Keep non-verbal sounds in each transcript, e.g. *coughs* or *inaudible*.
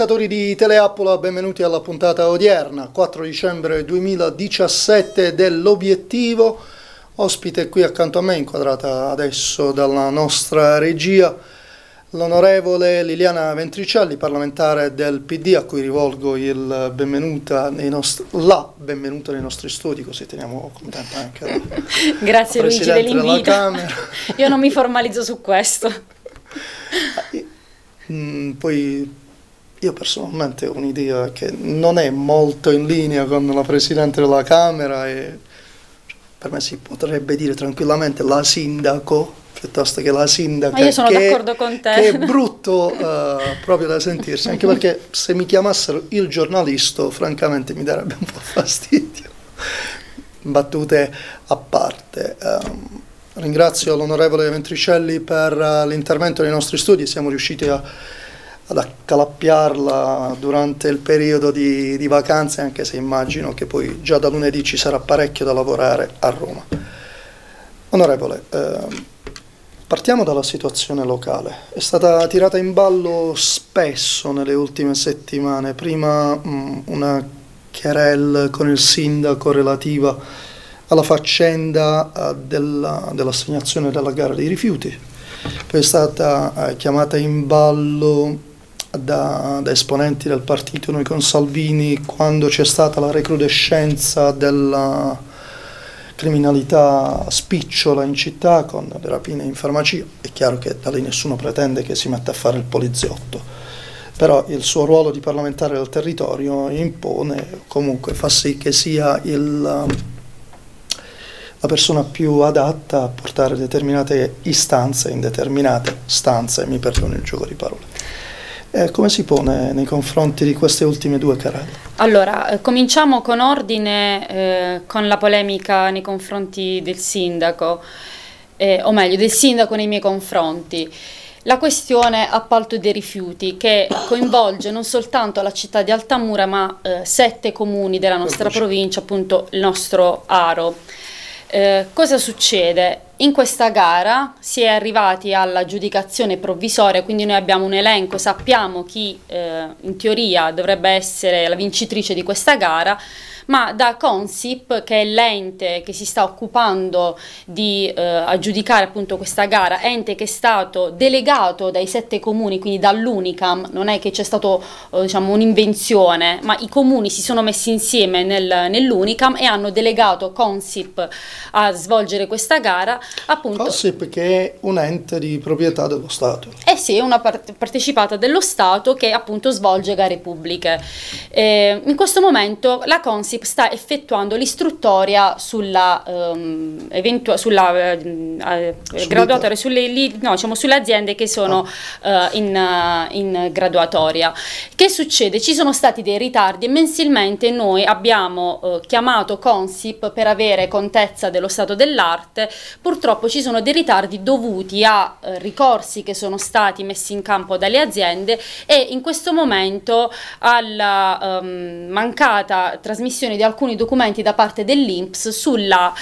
spettatori di Teleappola, benvenuti alla puntata odierna, 4 dicembre 2017 dell'Obiettivo. Ospite qui accanto a me, inquadrata adesso dalla nostra regia, l'onorevole Liliana Ventricelli, parlamentare del PD, a cui rivolgo il benvenuta nostri, la benvenuta nei nostri studi, così teniamo contenta anche la *laughs* Grazie Luigi dell'invito. Io non mi formalizzo su questo. *laughs* poi io personalmente ho un'idea che non è molto in linea con la Presidente della Camera e per me si potrebbe dire tranquillamente la sindaco piuttosto che la sindaca. Ma io sono d'accordo con te. Che è brutto uh, proprio da sentirsi, anche perché se mi chiamassero il giornalista francamente mi darebbe un po' fastidio. Battute a parte. Um, ringrazio l'onorevole Ventricelli per uh, l'intervento nei nostri studi, siamo riusciti a ad accalappiarla durante il periodo di, di vacanze, anche se immagino che poi già da lunedì ci sarà parecchio da lavorare a Roma. Onorevole, eh, partiamo dalla situazione locale. È stata tirata in ballo spesso nelle ultime settimane, prima mh, mm, una querel con il sindaco relativa alla faccenda uh, dell'assegnazione dell della gara dei rifiuti, poi è stata uh, chiamata in ballo da, da, esponenti del partito, noi con Salvini, quando c'è stata la recrudescenza della criminalità spicciola in città con le rapine in farmacia, è chiaro che da lì nessuno pretende che si metta a fare il poliziotto, però il suo ruolo di parlamentare del territorio impone, comunque fa sì che sia il, la persona più adatta a portare determinate istanze in determinate stanze, mi perdono il gioco di parole. Eh, come si pone nei confronti di queste ultime due carrelle? Allora, eh, cominciamo con ordine, eh, con la polemica nei confronti del sindaco, eh, o meglio del sindaco nei miei confronti. La questione appalto dei rifiuti che coinvolge non soltanto la città di Altamura ma eh, sette comuni della nostra provincia, appunto il nostro Aro. Eh, cosa succede? In questa gara si è arrivati all'aggiudicazione provvisoria, quindi noi abbiamo un elenco, sappiamo chi eh, in teoria dovrebbe essere la vincitrice di questa gara, ma da Consip, che è l'ente che si sta occupando di eh, aggiudicare appunto questa gara, ente che è stato delegato dai sette comuni, quindi dall'Unicam, non è che c'è stata eh, diciamo, un'invenzione, ma i comuni si sono messi insieme nel, nell'Unicam e hanno delegato Consip a svolgere questa gara. Appunto, Consip che è un ente di proprietà dello Stato. Eh sì, è una partecipata dello Stato che appunto svolge gare pubbliche. Eh, in questo momento la Consip sta effettuando l'istruttoria sulla, um, ehm, eventu- sulla uh, graduatoria, sulle, no, diciamo, sulle, aziende che sono ah. uh, in, uh, in, graduatoria. Che succede? Ci sono stati dei ritardi e mensilmente noi abbiamo eh, chiamato Consip per avere contezza dello stato dell'arte, purtroppo ci sono dei ritardi dovuti a ricorsi che sono stati messi in campo dalle aziende e in questo momento alla um, mancata trasmissione pubblicazione di alcuni documenti da parte dell'INPS sulla,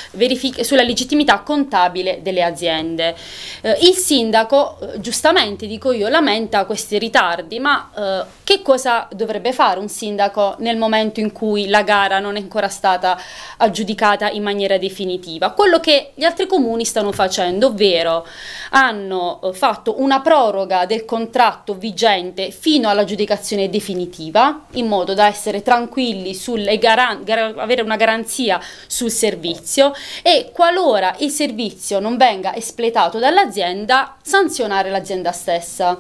sulla legittimità contabile delle aziende. Eh, il sindaco, eh, giustamente dico io, lamenta questi ritardi, ma eh, che cosa dovrebbe fare un sindaco nel momento in cui la gara non è ancora stata aggiudicata in maniera definitiva? Quello che gli altri comuni stanno facendo, ovvero hanno eh, fatto una proroga del contratto vigente fino all'aggiudicazione definitiva, in modo da essere tranquilli sulle garanzie avere una garanzia sul servizio e qualora il servizio non venga espletato dall'azienda, sanzionare l'azienda stessa.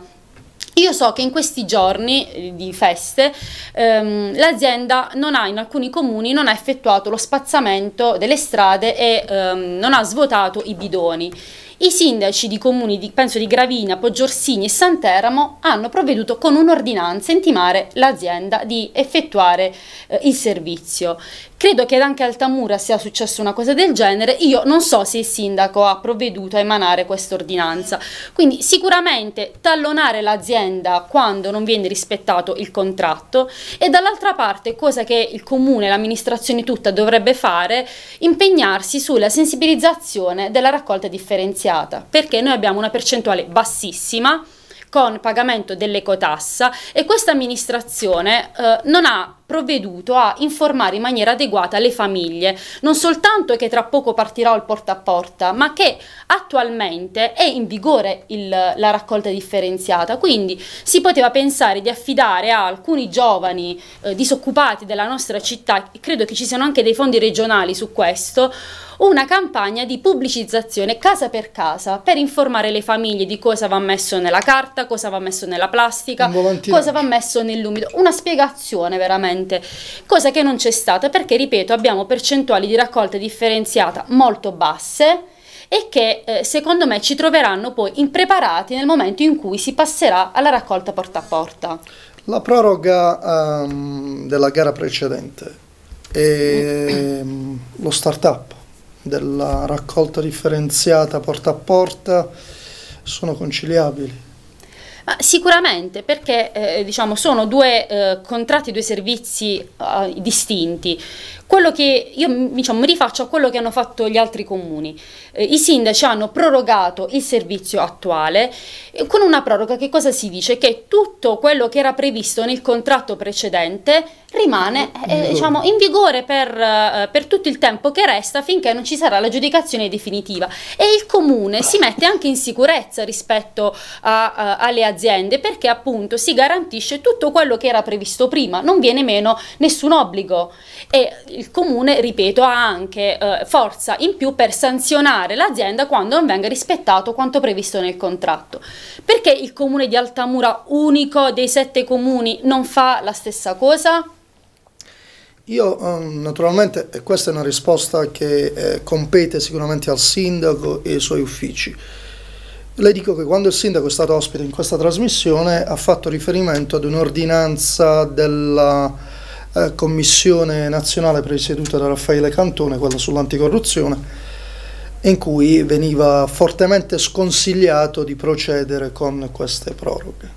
Io so che in questi giorni eh, di feste ehm, l'azienda non ha in alcuni comuni non ha effettuato lo spazzamento delle strade e ehm, non ha svuotato i bidoni. I sindaci di comuni, di, penso di Gravina, Poggiorsini e Santeramo, hanno provveduto con un'ordinanza a intimare l'azienda di effettuare eh, il servizio. Credo che anche a Altamura sia successa una cosa del genere, io non so se il sindaco ha provveduto a emanare questa ordinanza. Quindi sicuramente tallonare l'azienda quando non viene rispettato il contratto e dall'altra parte cosa che il comune, e l'amministrazione tutta dovrebbe fare, impegnarsi sulla sensibilizzazione della raccolta differenziata finanziata perché noi abbiamo una percentuale bassissima con pagamento dell'ecotassa e questa amministrazione eh, non ha provveduto a informare in maniera adeguata le famiglie, non soltanto che tra poco partirà il porta a porta, ma che attualmente è in vigore il, la raccolta differenziata, quindi si poteva pensare di affidare a alcuni giovani eh, disoccupati della nostra città, credo che ci siano anche dei fondi regionali su questo, una campagna di pubblicizzazione casa per casa per informare le famiglie di cosa va messo nella carta, cosa va messo nella plastica, cosa va messo nell'umido, una spiegazione veramente, cosa che non c'è stata perché, ripeto, abbiamo percentuali di raccolta differenziata molto basse e che eh, secondo me ci troveranno poi impreparati nel momento in cui si passerà alla raccolta porta a porta. La proroga um, della gara precedente e mm. lo start-up della raccolta differenziata porta a porta sono conciliabili? Ma sicuramente perché eh, diciamo, sono due eh, contratti, due servizi eh, distinti. Quello che io diciamo, mi rifaccio a quello che hanno fatto gli altri comuni. Eh, I sindaci hanno prorogato il servizio attuale eh, con una proroga che cosa si dice? Che tutto quello che era previsto nel contratto precedente rimane eh, diciamo, in vigore per, eh, per tutto il tempo che resta finché non ci sarà la giudicazione definitiva e il comune si mette anche in sicurezza rispetto a, a, alle aziende perché appunto si garantisce tutto quello che era previsto prima, non viene meno nessun obbligo e il comune, ripeto, ha anche eh, forza in più per sanzionare l'azienda quando non venga rispettato quanto previsto nel contratto. Perché il comune di Altamura, unico dei sette comuni, non fa la stessa cosa? Io ehm, naturalmente, eh, questa è una risposta che eh, compete sicuramente al sindaco e ai suoi uffici, le dico che quando il sindaco è stato ospite in questa trasmissione ha fatto riferimento ad un'ordinanza della eh, commissione nazionale presieduta da Raffaele Cantone, quella sull'anticorruzione, in cui veniva fortemente sconsigliato di procedere con queste proroghe.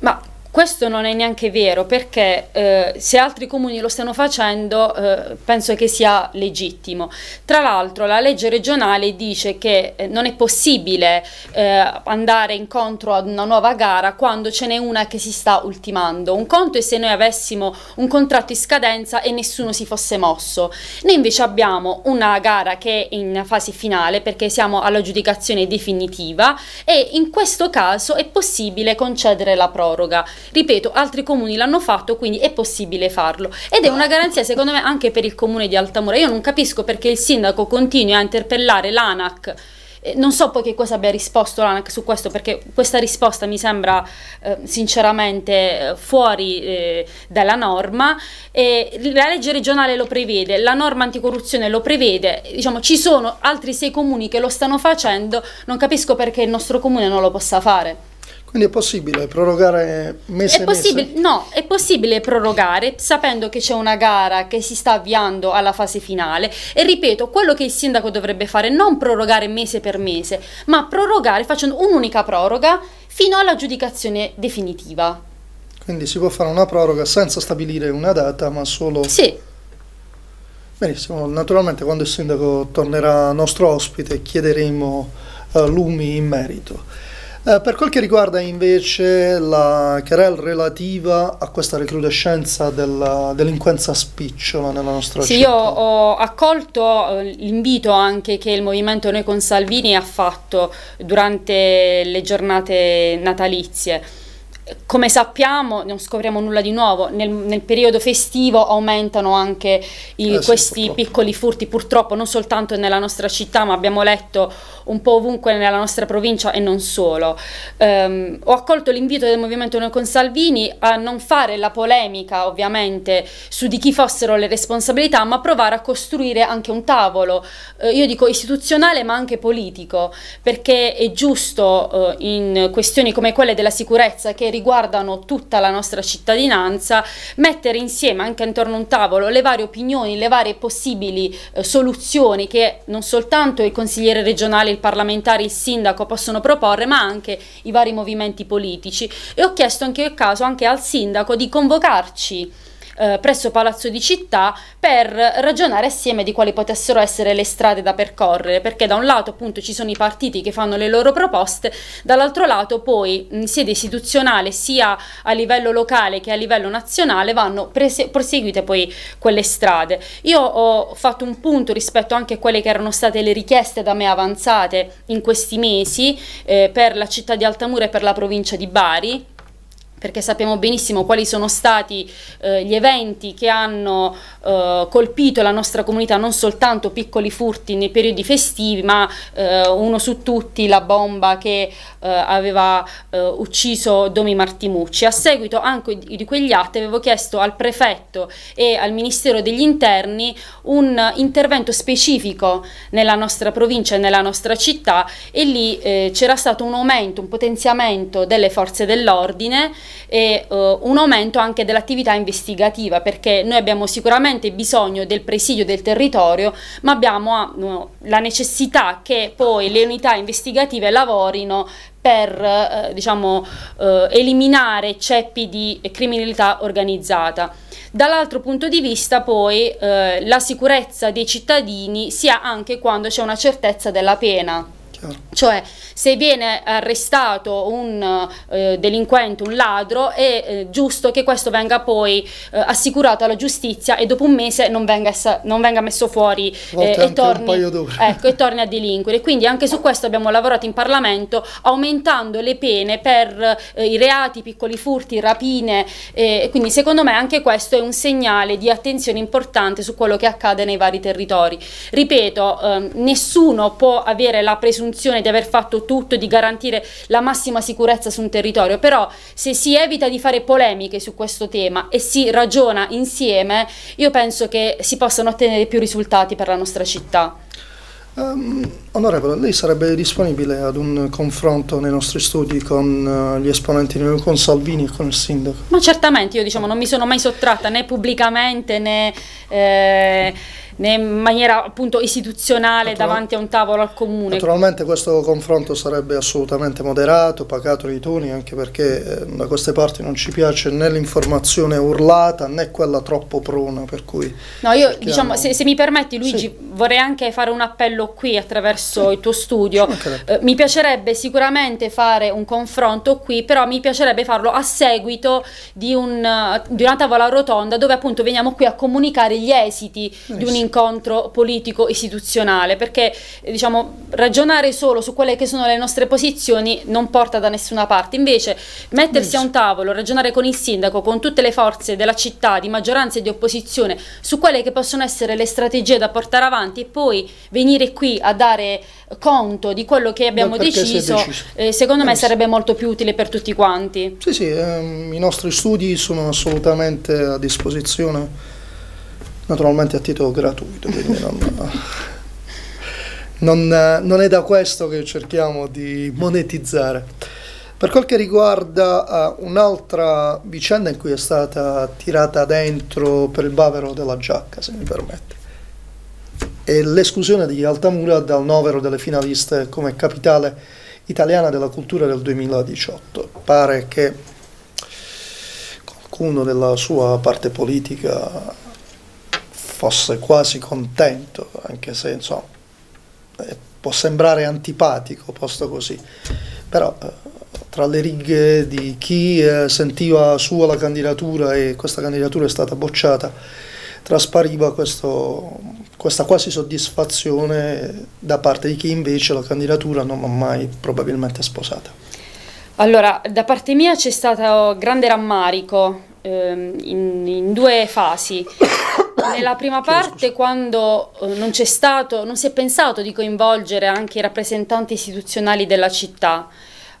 Ma questo non è neanche vero perché eh, se altri comuni lo stanno facendo eh, penso che sia legittimo. Tra l'altro la legge regionale dice che eh, non è possibile eh, andare incontro ad una nuova gara quando ce n'è una che si sta ultimando. Un conto è se noi avessimo un contratto in scadenza e nessuno si fosse mosso. Noi invece abbiamo una gara che è in fase finale perché siamo all'aggiudicazione definitiva e in questo caso è possibile concedere la proroga. Ripeto, altri comuni l'hanno fatto, quindi è possibile farlo. Ed è una garanzia, secondo me, anche per il comune di Altamura. Io non capisco perché il sindaco continui a interpellare l'ANAC eh, non so poi che cosa abbia risposto l'ANAC su questo, perché questa risposta mi sembra eh, sinceramente eh, fuori eh, dalla norma. E la legge regionale lo prevede, la norma anticorruzione lo prevede, diciamo, ci sono altri sei comuni che lo stanno facendo, non capisco perché il nostro comune non lo possa fare. Quindi è possibile prorogare mese e mese? No, è possibile prorogare sapendo che c'è una gara che si sta avviando alla fase finale e ripeto, quello che il sindaco dovrebbe fare è non prorogare mese per mese, ma prorogare facendo un'unica proroga fino all'aggiudicazione definitiva. Quindi si può fare una proroga senza stabilire una data, ma solo... Sì. Benissimo, naturalmente quando il sindaco tornerà nostro ospite chiederemo uh, lumi in merito. Eh, per quel che riguarda invece la querela relativa a questa recrudescenza della delinquenza spicciola nella nostra sì, città. Sì, io ho accolto eh, l'invito anche che il Movimento Noi con Salvini ha fatto durante le giornate natalizie come sappiamo, non scopriamo nulla di nuovo, nel, nel periodo festivo aumentano anche i, eh questi sì, piccoli furti, purtroppo non soltanto nella nostra città, ma abbiamo letto un po' ovunque nella nostra provincia e non solo. Um, ho accolto l'invito del Movimento Noi con Salvini a non fare la polemica, ovviamente, su di chi fossero le responsabilità, ma provare a costruire anche un tavolo, uh, io dico istituzionale ma anche politico, perché è giusto uh, in questioni come quelle della sicurezza che riguardano tutta la nostra cittadinanza, mettere insieme anche intorno a un tavolo le varie opinioni, le varie possibili eh, soluzioni che non soltanto il consigliere regionale, il parlamentare, il sindaco possono proporre, ma anche i vari movimenti politici. E ho chiesto anche io caso anche al sindaco di convocarci eh, presso Palazzo di Città per ragionare assieme di quali potessero essere le strade da percorrere, perché da un lato appunto ci sono i partiti che fanno le loro proposte, dall'altro lato poi in sede istituzionale sia a livello locale che a livello nazionale vanno proseguite poi quelle strade. Io ho fatto un punto rispetto anche a quelle che erano state le richieste da me avanzate in questi mesi eh, per la città di Altamura e per la provincia di Bari, perché sappiamo benissimo quali sono stati eh, gli eventi che hanno eh, colpito la nostra comunità, non soltanto piccoli furti nei periodi festivi, ma eh, uno su tutti la bomba che eh, aveva eh, ucciso Domi Martimucci. A seguito anche di quegli atti avevo chiesto al prefetto e al Ministero degli Interni un intervento specifico nella nostra provincia e nella nostra città e lì eh, c'era stato un aumento, un potenziamento delle forze dell'ordine e uh, un aumento anche dell'attività investigativa perché noi abbiamo sicuramente bisogno del presidio del territorio ma abbiamo uh, la necessità che poi le unità investigative lavorino per eh, diciamo, eh, eliminare ceppi di criminalità organizzata. Dall'altro punto di vista poi eh, la sicurezza dei cittadini sia anche quando c'è una certezza della pena. Certo. Cioè, se viene arrestato un eh, delinquente, un ladro, è eh, giusto che questo venga poi eh, assicurato alla giustizia e dopo un mese non venga, non venga messo fuori eh, e torni, ecco, e, torni, a delinquere. Quindi anche su questo abbiamo lavorato in Parlamento aumentando le pene per eh, i reati, piccoli furti, rapine. Eh, quindi secondo me anche questo è un segnale di attenzione importante su quello che accade nei vari territori. Ripeto, ehm, nessuno può avere la presunzione funzione di aver fatto tutto e di garantire la massima sicurezza su un territorio, però se si evita di fare polemiche su questo tema e si ragiona insieme, io penso che si possano ottenere più risultati per la nostra città. Um, onorevole, lei sarebbe disponibile ad un confronto nei nostri studi con uh, gli esponenti, con Salvini e con il sindaco? Ma certamente, io diciamo non mi sono mai sottratta né pubblicamente né... Eh in maniera appunto istituzionale davanti a un tavolo al comune. Naturalmente questo confronto sarebbe assolutamente moderato, pacato nei toni, anche perché eh, da queste parti non ci piace né l'informazione urlata né quella troppo prona, per cui... No, io cerchiamo... diciamo, se, se, mi permetti Luigi, sì. vorrei anche fare un appello qui attraverso sì. il tuo studio. Eh, mi piacerebbe sicuramente fare un confronto qui, però mi piacerebbe farlo a seguito di, un, di una tavola rotonda dove appunto veniamo qui a comunicare gli esiti eh, di un'informazione incontro politico istituzionale perché eh, diciamo, ragionare solo su quelle che sono le nostre posizioni non porta da nessuna parte invece mettersi a un tavolo ragionare con il sindaco con tutte le forze della città di maggioranza e di opposizione su quelle che possono essere le strategie da portare avanti e poi venire qui a dare conto di quello che abbiamo deciso, eh, secondo me sarebbe molto più utile per tutti quanti sì sì ehm, i nostri studi sono assolutamente a disposizione naturalmente a titolo gratuito, quindi non, non, non, è da questo che cerchiamo di monetizzare. Per quel che riguarda uh, un'altra vicenda in cui è stata tirata dentro per il bavero della giacca, se mi permette, è l'esclusione di Altamura dal novero delle finaliste come capitale italiana della cultura del 2018. Pare che qualcuno della sua parte politica fosse quasi contento, anche se insomma, eh, può sembrare antipatico posto così, però eh, tra le righe di chi eh, sentiva sua la candidatura e questa candidatura è stata bocciata, traspariva questo, questa quasi soddisfazione da parte di chi invece la candidatura non ha mai probabilmente sposata. Allora, da parte mia c'è stato grande rammarico ehm, in, in due fasi nella prima parte quando eh, non c'è stato, non si è pensato di coinvolgere anche i rappresentanti istituzionali della città,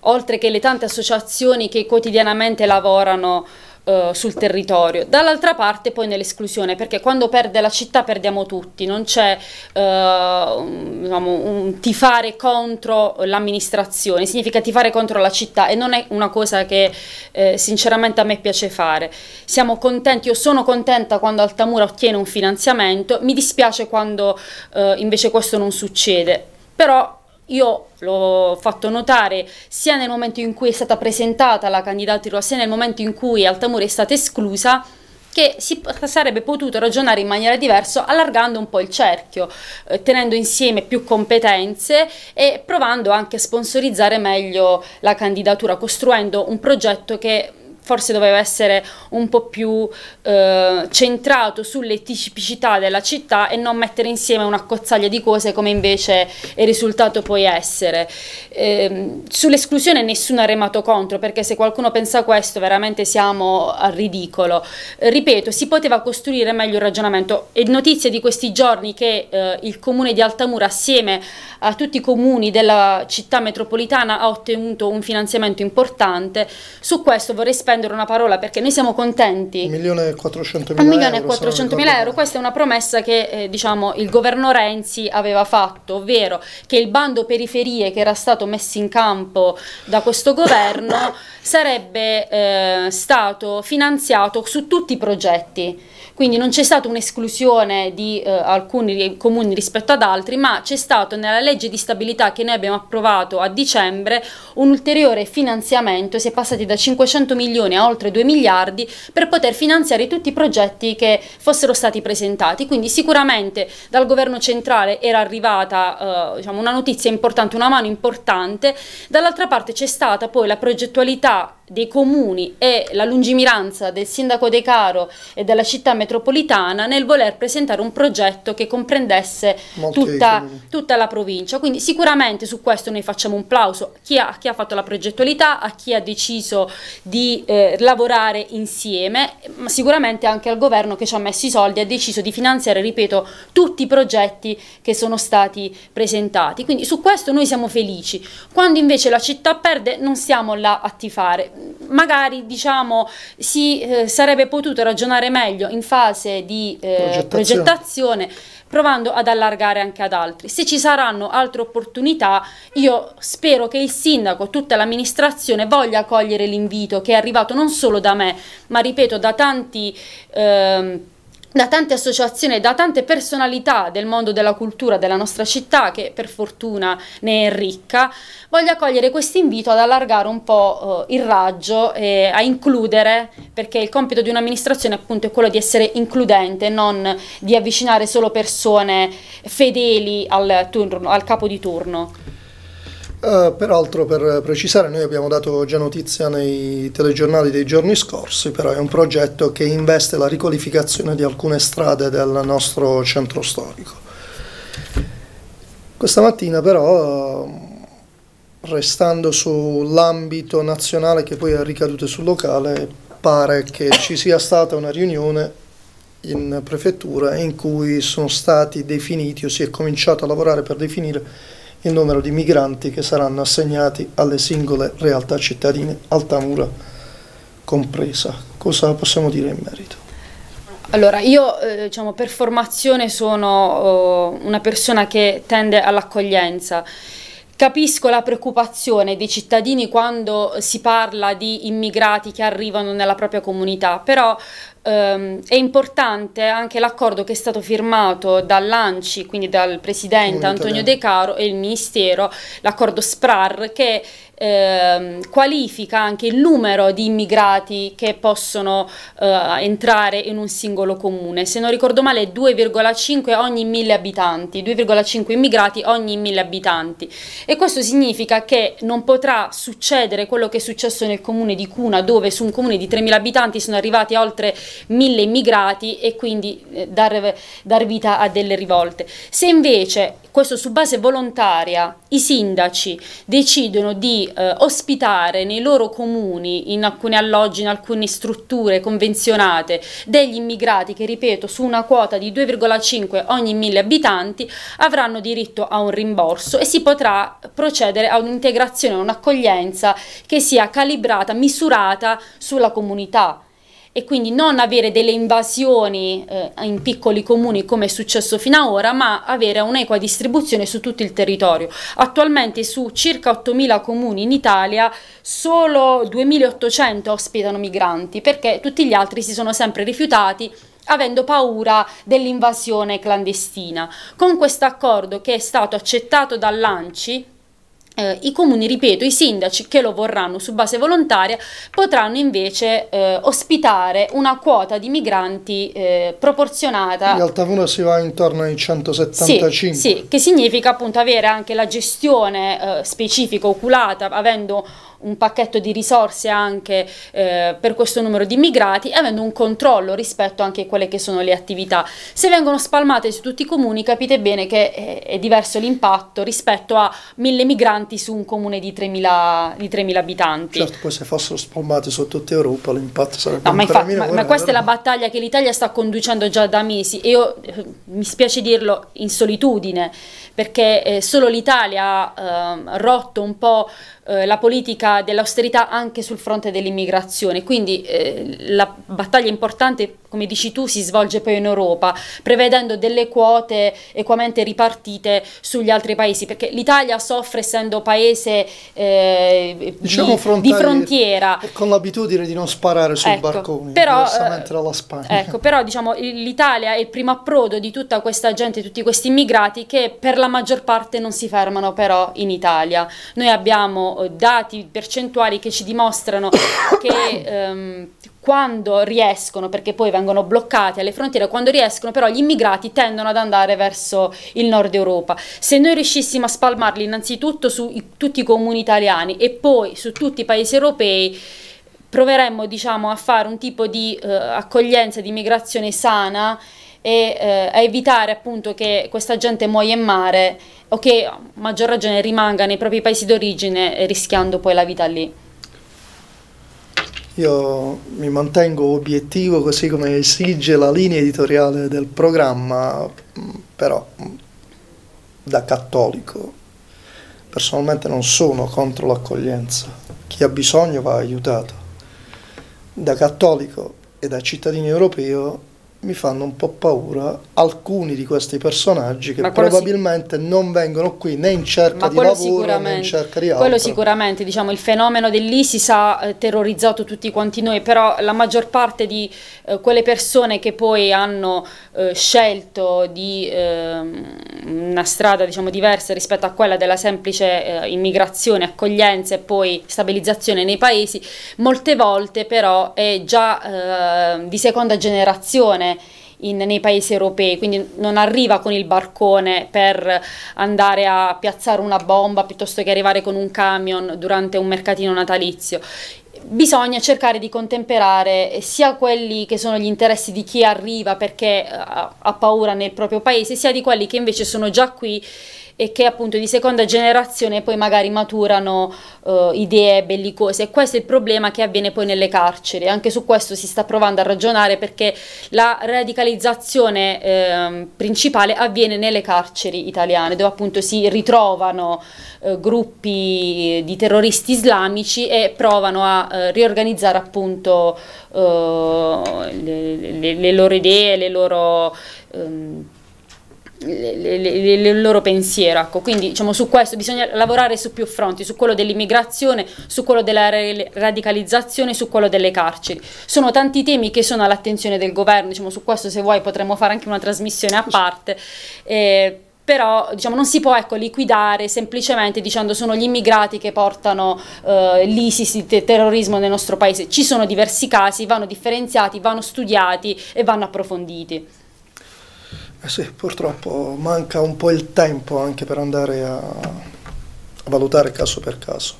oltre che le tante associazioni che quotidianamente lavorano eh, sul territorio. Dall'altra parte poi nell'esclusione, perché quando perde la città perdiamo tutti, non c'è uh, eh, un, diciamo, un tifare contro l'amministrazione, significa tifare contro la città e non è una cosa che eh, sinceramente a me piace fare. Siamo contenti, io sono contenta quando Altamura ottiene un finanziamento, mi dispiace quando uh, invece questo non succede, però io l'ho fatto notare sia nel momento in cui è stata presentata la candidatura, sia nel momento in cui Altamura è stata esclusa, che si sarebbe potuto ragionare in maniera diversa allargando un po' il cerchio, eh, tenendo insieme più competenze e provando anche a sponsorizzare meglio la candidatura, costruendo un progetto che forse doveva essere un po' più eh, centrato sulle tipicità della città e non mettere insieme una cozzaglia di cose come invece è risultato poi essere. Eh, Sull'esclusione nessuno ha remato contro perché se qualcuno pensa questo veramente siamo al ridicolo. ripeto, si poteva costruire meglio il ragionamento e notizie di questi giorni che eh, il comune di Altamura assieme a tutti i comuni della città metropolitana ha ottenuto un finanziamento importante, su questo vorrei spiegare spendere una parola perché noi siamo contenti. 1.400.000 euro, 400.000 euro. Questa è una promessa che eh, diciamo, il governo Renzi aveva fatto, ovvero che il bando periferie che era stato messo in campo da questo governo *coughs* sarebbe eh, stato finanziato su tutti i progetti. Quindi non c'è stata un'esclusione di eh, alcuni comuni rispetto ad altri, ma c'è stato nella legge di stabilità che noi abbiamo approvato a dicembre un ulteriore finanziamento, si è passati da 500 milioni a oltre 2 miliardi per poter finanziare tutti i progetti che fossero stati presentati. Quindi sicuramente dal governo centrale era arrivata eh, diciamo, una notizia importante, una mano importante, dall'altra parte c'è stata poi la progettualità dei comuni e la lungimiranza del sindaco De Caro e della città metropolitana nel voler presentare un progetto che comprendesse tutta, tutta, la provincia. Quindi sicuramente su questo noi facciamo un plauso chi ha, a chi ha fatto la progettualità, a chi ha deciso di eh, lavorare insieme, ma sicuramente anche al governo che ci ha messo i soldi e ha deciso di finanziare, ripeto, tutti i progetti che sono stati presentati. Quindi su questo noi siamo felici. Quando invece la città perde non siamo là a tifare magari diciamo si eh, sarebbe potuto ragionare meglio in fase di eh, progettazione. progettazione provando ad allargare anche ad altri. Se ci saranno altre opportunità, io spero che il sindaco, tutta l'amministrazione voglia cogliere l'invito che è arrivato non solo da me, ma ripeto da tanti eh, da tante associazioni, da tante personalità del mondo della cultura della nostra città, che per fortuna ne è ricca, voglio accogliere questo invito ad allargare un po' eh, il raggio e a includere, perché il compito di un'amministrazione appunto è quello di essere includente, non di avvicinare solo persone fedeli al, turno, al capo di turno. Uh, peraltro per precisare noi abbiamo dato già notizia nei telegiornali dei giorni scorsi, però è un progetto che investe la riqualificazione di alcune strade del nostro centro storico. Questa mattina però, restando sull'ambito nazionale che poi ha ricadute sul locale, pare che ci sia stata una riunione in prefettura in cui sono stati definiti o si è cominciato a lavorare per definire il numero di migranti che saranno assegnati alle singole realtà cittadine, Altamura compresa. Cosa possiamo dire in merito? Allora, io eh, diciamo, per formazione sono oh, una persona che tende all'accoglienza. Capisco la preoccupazione dei cittadini quando si parla di immigrati che arrivano nella propria comunità, però Um, è importante anche l'accordo che è stato firmato dall'ANCI, quindi dal Presidente Antonio De Caro e il Ministero, l'accordo SPRAR, che eh, qualifica anche il numero di immigrati che possono eh, entrare in un singolo comune. Se non ricordo male è 2,5 ogni 1000 abitanti, 2,5 immigrati ogni 1000 abitanti. E questo significa che non potrà succedere quello che è successo nel comune di Cuna, dove su un comune di 3.000 abitanti sono arrivati oltre mille immigrati e quindi eh, dar, dar, vita a delle rivolte. Se invece, questo su base volontaria, i sindaci decidono di eh, ospitare nei loro comuni, in alcuni alloggi, in alcune strutture convenzionate, degli immigrati che, ripeto, su una quota di 2,5 ogni mille abitanti, avranno diritto a un rimborso e si potrà procedere a un'integrazione, a un'accoglienza che sia calibrata, misurata sulla comunità e quindi non avere delle invasioni eh, in piccoli comuni come è successo fino ad ora, ma avere un'equa distribuzione su tutto il territorio. Attualmente su circa 8.000 comuni in Italia solo 2.800 ospitano migranti perché tutti gli altri si sono sempre rifiutati avendo paura dell'invasione clandestina. Con questo accordo che è stato accettato dall'ANCI, eh, I comuni, ripeto, i sindaci che lo vorranno su base volontaria potranno invece eh, ospitare una quota di migranti eh, proporzionata. In realtà uno si va intorno ai 175. Sì, sì che significa appunto avere anche la gestione eh, specifica, oculata, avendo un pacchetto di risorse anche eh, per questo numero di immigrati, e avendo un controllo rispetto anche a quelle che sono le attività. Se vengono spalmate su tutti i comuni capite bene che è, eh, è diverso l'impatto rispetto a mille migranti su un comune di 3.000, di 3.000 abitanti. Certo, poi se fossero spalmate su tutta Europa l'impatto sarebbe no, ma, infa- ma, ma questa è la battaglia che l'Italia sta conducendo già da mesi e io eh, mi spiace dirlo in solitudine perché eh, solo l'Italia ha ehm, rotto un po' Eh, la politica dell'austerità anche sul fronte dell'immigrazione. Quindi eh, la battaglia importante, come dici tu, si svolge poi in Europa, prevedendo delle quote equamente ripartite sugli altri paesi, perché l'Italia soffre essendo paese eh, diciamo di, di, frontiera. Con l'abitudine di non sparare sui ecco, barconi, però, eh, dalla Spagna. Ecco, però diciamo, l'Italia è il primo approdo di tutta questa gente, tutti questi immigrati che per la maggior parte non si fermano però in Italia. Noi abbiamo eh, dati percentuali che ci dimostrano *coughs* che ehm, quando riescono, perché poi vengono bloccati alle frontiere, quando riescono però gli immigrati tendono ad andare verso il nord Europa. Se noi riuscissimo a spalmarli innanzitutto su i, tutti i comuni italiani e poi su tutti i paesi europei, proveremmo diciamo, a fare un tipo di eh, accoglienza di immigrazione sana e eh, a evitare appunto che questa gente muoia in mare o che a maggior ragione rimanga nei propri paesi d'origine eh, rischiando poi la vita lì. Io mi mantengo obiettivo così come esige la linea editoriale del programma, però da cattolico personalmente non sono contro l'accoglienza, chi ha bisogno va aiutato. Da cattolico e da cittadino europeo mi fanno un po' paura alcuni di questi personaggi che probabilmente si... non vengono qui né in cerca Ma di lavoro né in cerca di altro. Quello sicuramente, diciamo, il fenomeno dell'ISIS ha eh, terrorizzato tutti quanti noi, però la maggior parte di eh, quelle persone che poi hanno eh, scelto di ehm, una strada diciamo, diversa rispetto a quella della semplice eh, immigrazione, accoglienza e poi stabilizzazione nei paesi, molte volte però è già eh, di seconda generazione in, nei paesi europei, quindi non arriva con il barcone per andare a piazzare una bomba piuttosto che arrivare con un camion durante un mercatino natalizio. Bisogna cercare di contemperare sia quelli che sono gli interessi di chi arriva perché eh, ha paura nel proprio paese, sia di quelli che invece sono già qui e che appunto di seconda generazione poi magari maturano eh, idee bellicose e questo è il problema che avviene poi nelle carceri, anche su questo si sta provando a ragionare perché la radicalizzazione eh, principale avviene nelle carceri italiane dove appunto si ritrovano eh, gruppi di terroristi islamici e provano a eh, riorganizzare appunto eh, le, le, le, loro idee, le loro... Ehm, il loro pensiero. Ecco. Quindi diciamo, su questo bisogna lavorare su più fronti, su quello dell'immigrazione, su quello della radicalizzazione, su quello delle carceri. Sono tanti temi che sono all'attenzione del governo, diciamo, su questo se vuoi potremmo fare anche una trasmissione a parte. Eh, però diciamo, non si può ecco, liquidare semplicemente dicendo sono gli immigrati che portano eh, l'ISIS, il terrorismo nel nostro paese. Ci sono diversi casi, vanno differenziati, vanno studiati e vanno approfonditi. Eh sì, purtroppo manca un po' il tempo anche per andare a, a valutare caso per caso.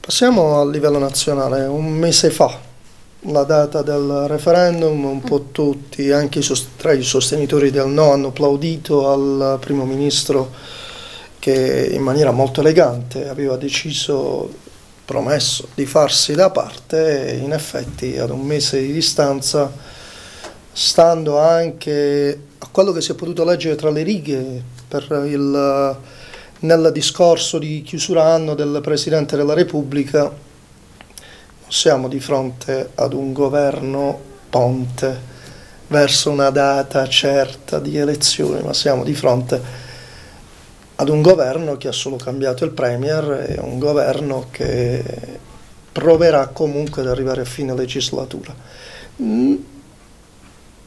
Passiamo a livello nazionale. Un mese fa, la data del referendum, un po' mm. tutti, anche tra i sostenitori del no, hanno applaudito al primo ministro che in maniera molto elegante aveva deciso, promesso, di farsi da parte e in effetti ad un mese di distanza stando anche a quello che si è potuto leggere tra le righe il, nel discorso di chiusura anno del Presidente della Repubblica, siamo di fronte ad un governo ponte verso una data certa di elezioni, ma siamo di fronte ad un governo che ha solo cambiato il Premier e un governo che proverà comunque ad arrivare a fine legislatura. Mm,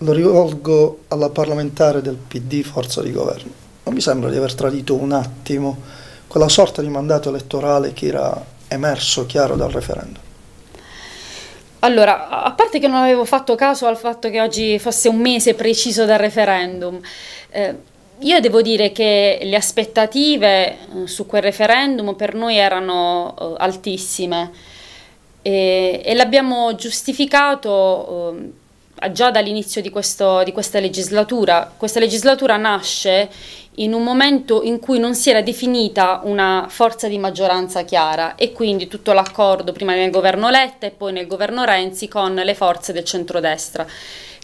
lo rivolgo alla parlamentare del PD Forza di Governo. Non mi sembra di aver tradito un attimo quella sorta di mandato elettorale che era emerso chiaro dal referendum. Allora, a parte che non avevo fatto caso al fatto che oggi fosse un mese preciso dal referendum, eh, io devo dire che le aspettative eh, su quel referendum per noi erano eh, altissime e, e l'abbiamo giustificato eh, già dall'inizio di, di, questa legislatura. Questa legislatura nasce in un momento in cui non si era definita una forza di maggioranza chiara e quindi tutto l'accordo prima nel governo Letta e poi nel governo Renzi con le forze del centrodestra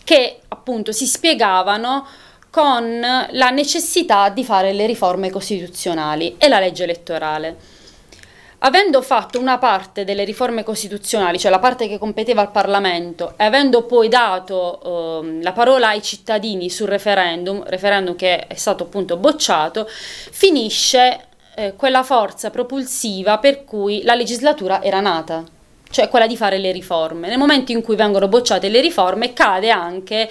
che appunto si spiegavano con la necessità di fare le riforme costituzionali e la legge elettorale. Avendo fatto una parte delle riforme costituzionali, cioè la parte che competeva al Parlamento, e avendo poi dato eh, la parola ai cittadini sul referendum, referendum che è stato appunto bocciato, finisce eh, quella forza propulsiva per cui la legislatura era nata, cioè quella di fare le riforme. Nel momento in cui vengono bocciate le riforme cade anche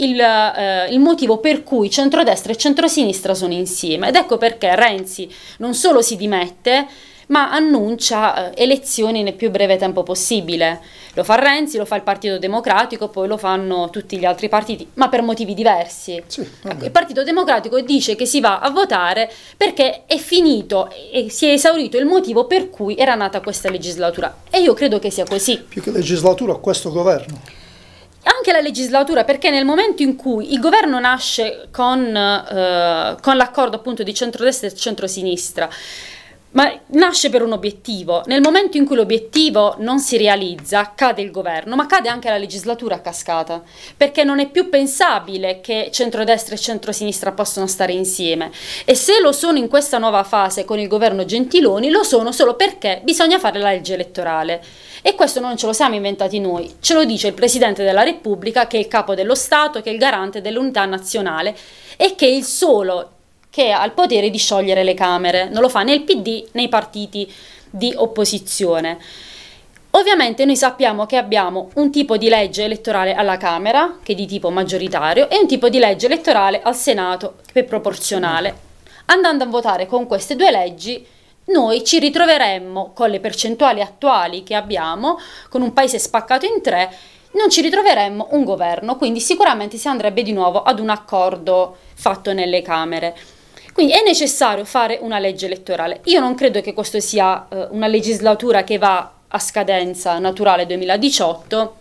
il, eh, il, motivo per cui centrodestra e centrosinistra sono insieme ed ecco perché Renzi non solo si dimette, ma annuncia eh, elezioni nel più breve tempo possibile. Lo fa Renzi, lo fa il Partito Democratico, poi lo fanno tutti gli altri partiti, ma per motivi diversi. Sì, il Partito Democratico dice che si va a votare perché è finito e si è esaurito il motivo per cui era nata questa legislatura. E io credo che sia così. Più che legislatura, questo governo anche la legislatura, perché nel momento in cui il governo nasce con, eh, con l'accordo appunto di centrodestra e centrosinistra, ma nasce per un obiettivo. Nel momento in cui l'obiettivo non si realizza, cade il governo, ma cade anche la legislatura a cascata, perché non è più pensabile che centrodestra e centrosinistra possano stare insieme. E se lo sono in questa nuova fase con il governo Gentiloni, lo sono solo perché bisogna fare la legge elettorale. E questo non ce lo siamo inventati noi, ce lo dice il Presidente della Repubblica, che è il capo dello Stato, che è il garante dell'unità nazionale e che è il solo che ha il potere di sciogliere le Camere, non lo fa né il PD né i partiti di opposizione. Ovviamente noi sappiamo che abbiamo un tipo di legge elettorale alla Camera, che è di tipo maggioritario, e un tipo di legge elettorale al Senato, che è proporzionale. Andando a votare con queste due leggi, noi ci ritroveremmo con le percentuali attuali che abbiamo, con un paese spaccato in tre, non ci ritroveremmo un governo, quindi sicuramente si andrebbe di nuovo ad un accordo fatto nelle Camere. Quindi è necessario fare una legge elettorale. Io non credo che questa sia eh, una legislatura che va a scadenza naturale 2018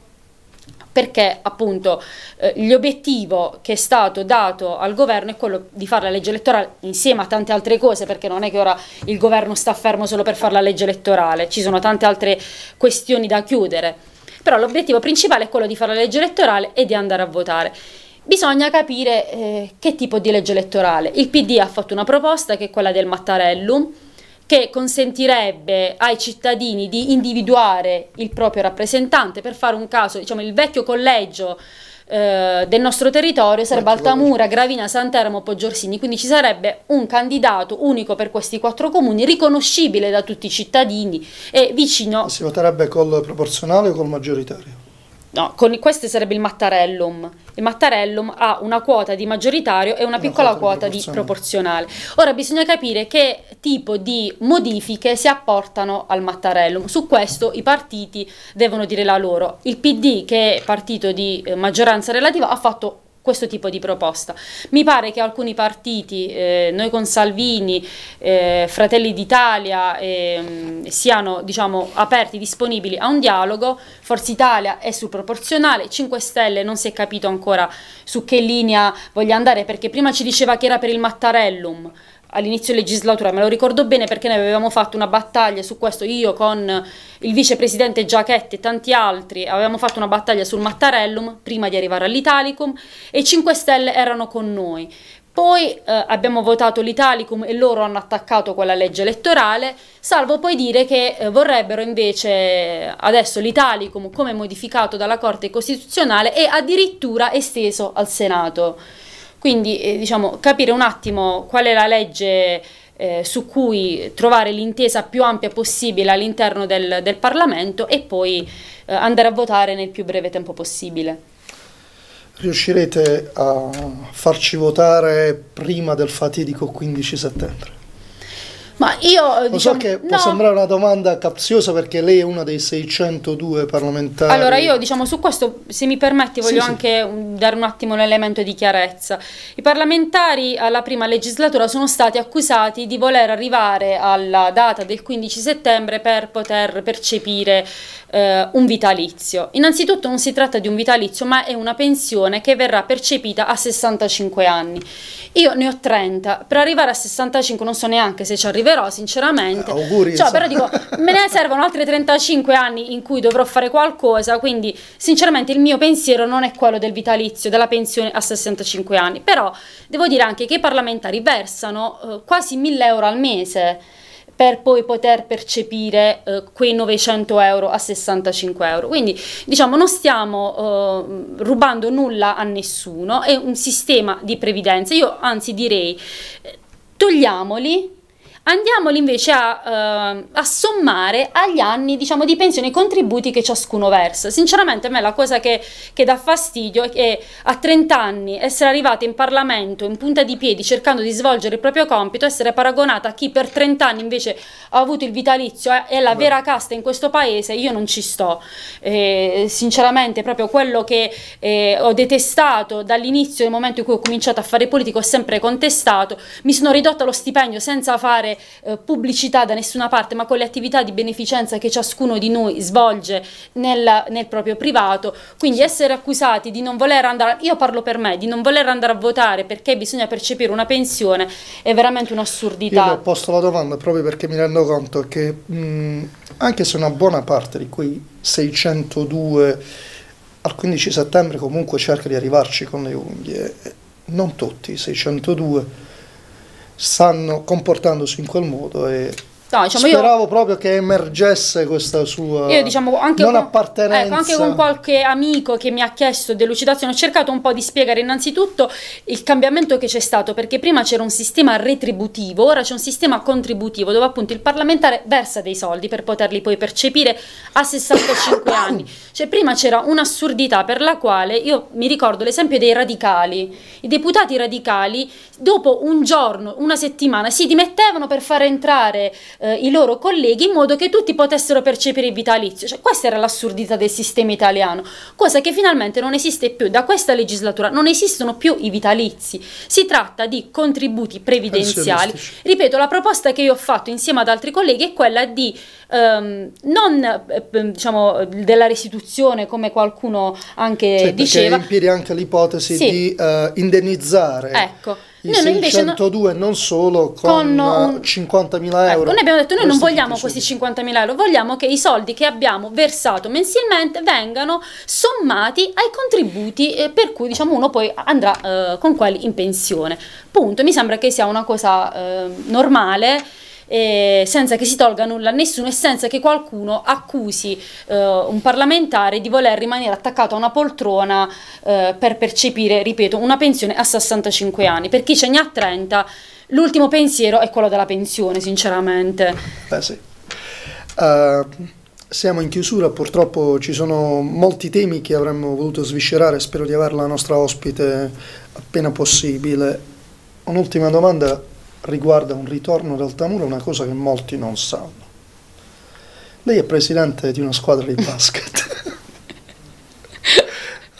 perché appunto eh, l'obiettivo che è stato dato al governo è quello di fare la legge elettorale insieme a tante altre cose, perché non è che ora il governo sta fermo solo per fare la legge elettorale, ci sono tante altre questioni da chiudere, però l'obiettivo principale è quello di fare la legge elettorale e di andare a votare. Bisogna capire eh, che tipo di legge elettorale. Il PD ha fatto una proposta che è quella del Mattarellum, che consentirebbe ai cittadini di individuare il proprio rappresentante. Per fare un caso, diciamo, il vecchio collegio eh, del nostro territorio sarebbe Altamura, Gravina, Santermo, Poggiorsini, quindi ci sarebbe un candidato unico per questi quattro comuni, riconoscibile da tutti i cittadini e vicino... Si voterebbe col proporzionale o col maggioritario? No, con, questo sarebbe il mattarellum. Il mattarellum ha una quota di maggioritario e una, una piccola quota, di, quota proporzionale. di proporzionale. Ora bisogna capire che tipo di modifiche si apportano al mattarellum. Su questo i partiti devono dire la loro. Il PD, che è partito di eh, maggioranza relativa, ha fatto questo tipo di proposta. Mi pare che alcuni partiti, eh, noi con Salvini, eh, Fratelli d'Italia, eh, siano diciamo, aperti, disponibili a un dialogo, Forza Italia è sul proporzionale, 5 Stelle non si è capito ancora su che linea voglia andare, perché prima ci diceva che era per il Mattarellum, all'inizio legislatura, me lo ricordo bene perché noi avevamo fatto una battaglia su questo io con il vicepresidente Giachetti e tanti altri, avevamo fatto una battaglia sul Mattarellum prima di arrivare all'Italicum e 5 Stelle erano con noi. Poi eh, abbiamo votato l'Italicum e loro hanno attaccato quella legge elettorale, salvo poi dire che eh, vorrebbero invece eh, adesso l'Italicum come modificato dalla Corte Costituzionale e addirittura esteso al Senato. Quindi eh, diciamo, capire un attimo qual è la legge eh, su cui trovare l'intesa più ampia possibile all'interno del, del, Parlamento e poi eh, andare a votare nel più breve tempo possibile. Riuscirete a farci votare prima del fatidico 15 settembre? Ma io eh, Lo diciamo, so che può sembrare una domanda capziosa perché lei è una dei 602 parlamentari. Allora io diciamo su questo, se mi permetti, voglio sì, anche dare un attimo un elemento di chiarezza. I parlamentari alla prima legislatura sono stati accusati di voler arrivare alla data del 15 settembre per poter percepire eh, un vitalizio. Innanzitutto non si tratta di un vitalizio, ma è una pensione che verrà percepita a 65 anni. Io ne ho 30, per arrivare a 65 non so neanche se ci arriverò, sinceramente. Eh, auguri. Cioè, però dico, me ne servono altri 35 anni in cui dovrò fare qualcosa, quindi sinceramente il mio pensiero non è quello del vitalizio, della pensione a 65 anni, però devo dire anche che i parlamentari versano eh, quasi 1000 euro al mese per poi poter percepire eh, quei 900 euro a 65 euro. Quindi diciamo non stiamo eh, rubando nulla a nessuno, è un sistema di previdenza. Io anzi direi eh, togliamoli andiamoli invece a, uh, a, sommare agli anni diciamo, di pensione i contributi che ciascuno versa. Sinceramente a me la cosa che, che, dà fastidio è che a 30 anni essere arrivata in Parlamento in punta di piedi cercando di svolgere il proprio compito, essere paragonata a chi per 30 anni invece ha avuto il vitalizio eh, è la Beh. vera casta in questo paese, io non ci sto. Eh, sinceramente proprio quello che eh, ho detestato dall'inizio, nel momento in cui ho cominciato a fare politica, ho sempre contestato, mi sono ridotta lo stipendio senza fare eh, pubblicità da nessuna parte, ma con le attività di beneficenza che ciascuno di noi svolge nel, nel proprio privato, quindi essere accusati di non voler andare, io parlo per me, di non voler andare a votare perché bisogna percepire una pensione è veramente un'assurdità. Io ho posto la domanda proprio perché mi rendo conto che mh, anche se una buona parte di quei 602 al 15 settembre comunque cerca di arrivarci con le unghie, non tutti, 602 stanno comportandosi in quel modo e No, diciamo, Speravo io, proprio che emergesse questa sua io, diciamo, anche non con, appartenenza. Ecco, anche con qualche amico che mi ha chiesto delucidazione, ho cercato un po' di spiegare innanzitutto il cambiamento che c'è stato, perché prima c'era un sistema retributivo, ora c'è un sistema contributivo, dove appunto il parlamentare versa dei soldi per poterli poi percepire a 65 *coughs* anni. Cioè prima c'era un'assurdità per la quale, io mi ricordo l'esempio dei radicali, i deputati radicali dopo un giorno, una settimana, si dimettevano per far entrare eh, i loro colleghi in modo che tutti potessero percepire il vitalizio. Cioè, questa era l'assurdità del sistema italiano, cosa che finalmente non esiste più. Da questa legislatura non esistono più i vitalizi, si tratta di contributi previdenziali. Ripeto, la proposta che io ho fatto insieme ad altri colleghi è quella di ehm, non eh, ehm, diciamo della restituzione come qualcuno anche sì, diceva. Perché anche l'ipotesi sì. di eh, indennizzare. Ecco i 602 no, non solo con, con 50.000 eh, ecco, euro. Ecco, noi abbiamo detto noi non vogliamo questi 50.000 euro, vogliamo che i soldi che abbiamo versato mensilmente vengano sommati ai contributi eh, per cui diciamo uno poi andrà eh, con quelli in pensione. Punto, mi sembra che sia una cosa eh, normale eh, senza che si tolga nulla a nessuno e senza che qualcuno accusi eh, un parlamentare di voler rimanere attaccato a una poltrona eh, per percepire, ripeto, una pensione a 65 anni. Per chi ce ne ha 30, l'ultimo pensiero è quello della pensione, sinceramente. Beh sì. Uh, siamo in chiusura, purtroppo ci sono molti temi che avremmo voluto sviscerare, spero di avere la nostra ospite appena possibile. Un'ultima domanda riguarda un ritorno ad Altamura, una cosa che molti non sanno. Lei è presidente di una squadra di basket.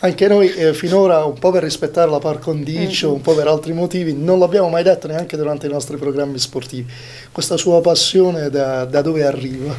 *laughs* Anche noi eh, finora, un po' per rispettare la par condicio, mm. un po' per altri motivi, non l'abbiamo mai detto neanche durante i nostri programmi sportivi. Questa sua passione da, da dove arriva?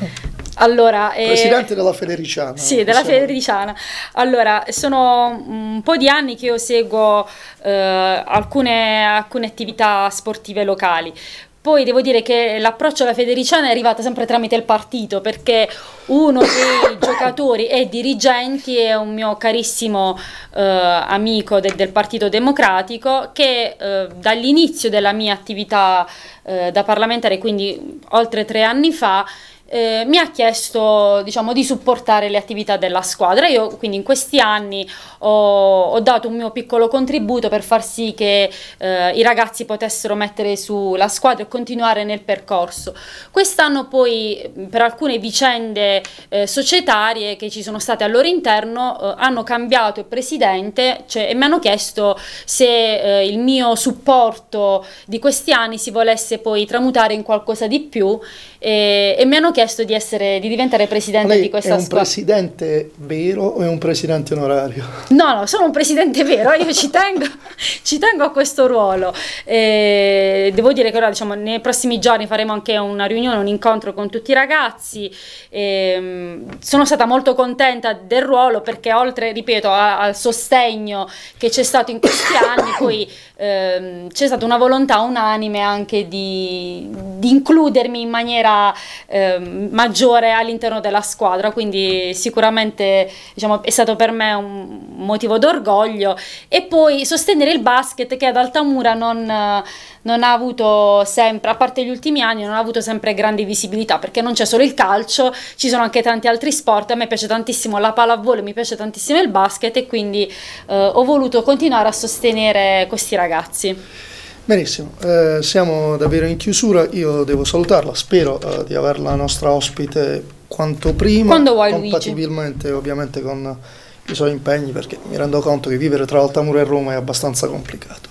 *laughs* Allora, eh, Presidente eh, della Federiciana. Sì, della Federiciana. Allora, sono un po' di anni che io seguo eh, alcune, alcune attività sportive locali. Poi devo dire che l'approccio alla Federiciana è arrivato sempre tramite il partito, perché uno dei *coughs* giocatori e dirigenti è un mio carissimo eh, amico de del Partito Democratico che eh, dall'inizio della mia attività eh, da parlamentare, quindi oltre tre anni fa, eh, mi ha chiesto diciamo, di supportare le attività della squadra. Io quindi in questi anni ho, ho dato un mio piccolo contributo per far sì che eh, i ragazzi potessero mettere su la squadra e continuare nel percorso. Quest'anno poi per alcune vicende eh, societarie che ci sono state al loro interno eh, hanno cambiato il presidente cioè, e mi hanno chiesto se eh, il mio supporto di questi anni si volesse poi tramutare in qualcosa di più e, e mi hanno chiesto di, essere, di diventare presidente di questa scuola. è un scuola. presidente vero o è un presidente onorario? No, no, sono un presidente vero, io ci tengo, *laughs* ci tengo a questo ruolo. E devo dire che ora, diciamo, nei prossimi giorni faremo anche una riunione, un incontro con tutti i ragazzi. E, ehm, sono stata molto contenta del ruolo perché oltre, ripeto, a, al sostegno che c'è stato in questi *coughs* anni, poi ehm, c'è stata una volontà unanime anche di, di includermi in maniera era eh, maggiore all'interno della squadra, quindi sicuramente diciamo, è stato per me un motivo d'orgoglio e poi sostenere il basket che ad Altamura non, non, ha avuto sempre, a parte gli ultimi anni, non ha avuto sempre grandi visibilità perché non c'è solo il calcio, ci sono anche tanti altri sport, a me piace tantissimo la pallavolo, mi piace tantissimo il basket e quindi eh, ho voluto continuare a sostenere questi ragazzi. Benissimo, eh, siamo davvero in chiusura, io devo salutarla, spero eh, di averla nostra ospite quanto prima, Quando vuoi, compatibilmente Luigi. ovviamente con i suoi impegni perché mi rendo conto che vivere tra Altamura e Roma è abbastanza complicato.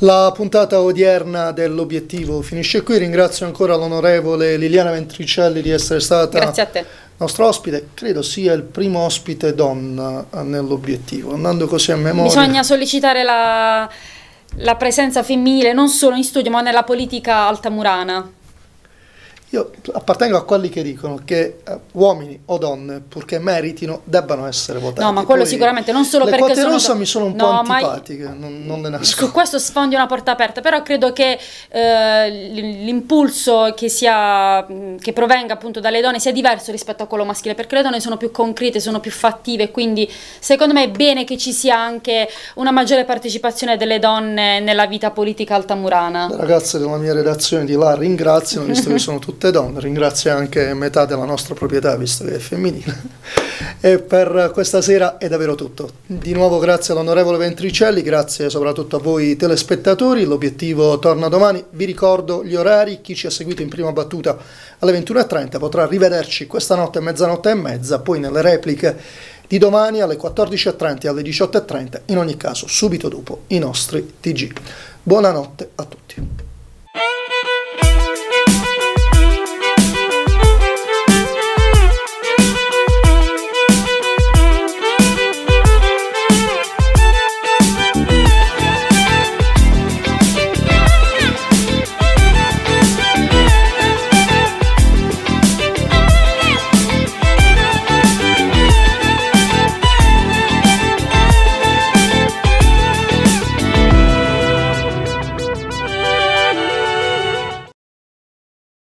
La puntata odierna dell'obiettivo finisce qui, ringrazio ancora l'onorevole Liliana Ventricelli di essere stata nostra ospite, credo sia il primo ospite donna nell'obiettivo, andando così a memoria. Bisogna sollecitare la la presenza femminile non solo in studio ma nella politica altamurana. Io appartengo a quelli che dicono che eh, uomini o donne, purché meritino, debbano essere votati. No, ma quello Poi, sicuramente non solo perché. Le quote rossa sono... mi sono un no, po' antipatiche, ma... non, non le nascondo. questo sfondi una porta aperta, però credo che eh, l'impulso che, sia, che provenga appunto dalle donne sia diverso rispetto a quello maschile, perché le donne sono più concrete, sono più fattive, quindi secondo me è bene che ci sia anche una maggiore partecipazione delle donne nella vita politica altamurana. Le ragazze della mia redazione di là ringraziano, visto che sono *laughs* tutte tutte donne, ringrazio anche metà della nostra proprietà visto che è femminile. e per questa sera è davvero tutto. Di nuovo grazie all'onorevole Ventricelli, grazie soprattutto a voi telespettatori, l'obiettivo torna domani, vi ricordo gli orari, chi ci ha seguito in prima battuta alle 21.30 potrà rivederci questa notte mezzanotte e mezza, poi nelle repliche di domani alle 14.30 e alle 18.30, in ogni caso subito dopo i nostri TG. Buonanotte a tutti.